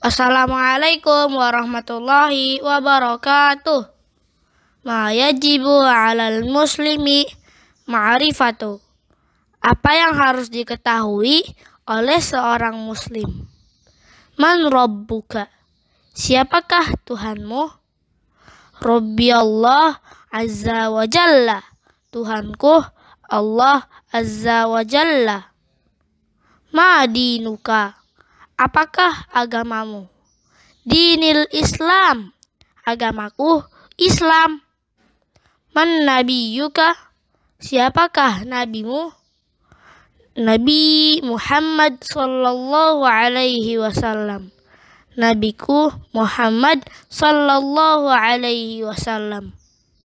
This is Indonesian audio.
Assalamualaikum warahmatullahi wabarakatuh. Ma yajibu 'alal muslimi ma'rifatu. Apa yang harus diketahui oleh seorang muslim? Man rabbuka? Siapakah Tuhanmu? Rabbi Allah Azza wa Jalla. Tuhanku Allah Azza wa Jalla. Ma dinuka? apakah agamamu? Dinil Islam. Agamaku Islam. Man Nabi Yuka? Siapakah nabimu? Nabi Muhammad sallallahu alaihi wasallam. Nabiku Muhammad sallallahu alaihi wasallam.